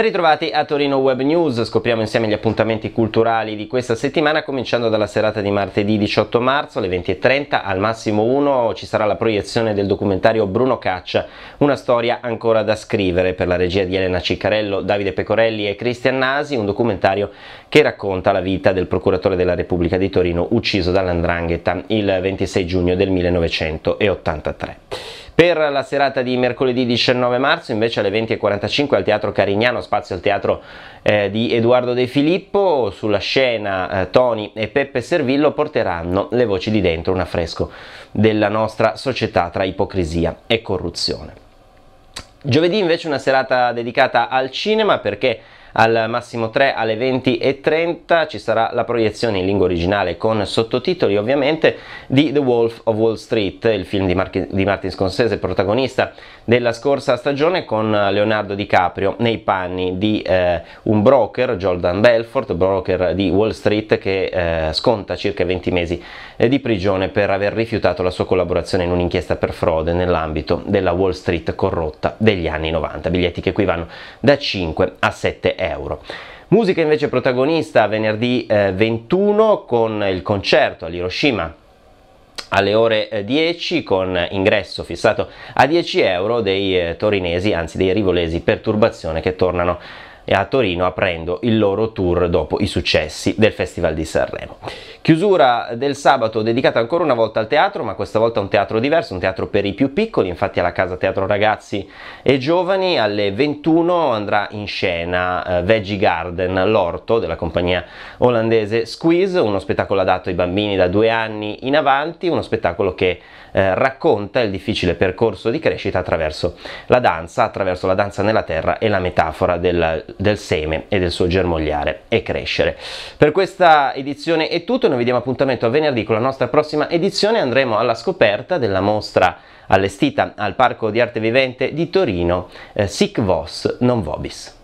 Ben ritrovati a Torino Web News, scopriamo insieme gli appuntamenti culturali di questa settimana cominciando dalla serata di martedì 18 marzo alle 20.30 al massimo 1 ci sarà la proiezione del documentario Bruno Caccia, una storia ancora da scrivere per la regia di Elena Ciccarello, Davide Pecorelli e Cristian Nasi, un documentario che racconta la vita del procuratore della Repubblica di Torino ucciso dall'Andrangheta il 26 giugno del 1983. Per la serata di mercoledì 19 marzo invece alle 20.45 al Teatro Carignano, spazio al Teatro eh, di Edoardo De Filippo, sulla scena eh, Toni e Peppe Servillo porteranno le voci di dentro, un affresco della nostra società tra ipocrisia e corruzione. Giovedì invece una serata dedicata al cinema perché al massimo 3 alle 20 e 30 ci sarà la proiezione in lingua originale con sottotitoli ovviamente di The Wolf of Wall Street, il film di, Mar di Martin Scorsese, protagonista della scorsa stagione con Leonardo DiCaprio nei panni di eh, un broker, Jordan Belfort, broker di Wall Street che eh, sconta circa 20 mesi eh, di prigione per aver rifiutato la sua collaborazione in un'inchiesta per frode nell'ambito della Wall Street corrotta degli anni 90, biglietti che qui vanno da 5 a 7 euro. Musica invece protagonista venerdì eh, 21 con il concerto all'Hiroshima alle ore 10 eh, con ingresso fissato a 10 euro dei eh, torinesi, anzi dei rivolesi perturbazione che tornano e a Torino aprendo il loro tour dopo i successi del Festival di Sanremo. Chiusura del sabato dedicata ancora una volta al teatro, ma questa volta a un teatro diverso, un teatro per i più piccoli, infatti alla Casa Teatro Ragazzi e Giovani alle 21 andrà in scena eh, Veggie Garden, l'orto della compagnia olandese Squeeze, uno spettacolo adatto ai bambini da due anni in avanti, uno spettacolo che eh, racconta il difficile percorso di crescita attraverso la danza, attraverso la danza nella terra e la metafora del del seme e del suo germogliare e crescere. Per questa edizione è tutto, noi vi diamo appuntamento a venerdì con la nostra prossima edizione, andremo alla scoperta della mostra allestita al Parco di Arte Vivente di Torino, eh, Sic Vos Non Vobis.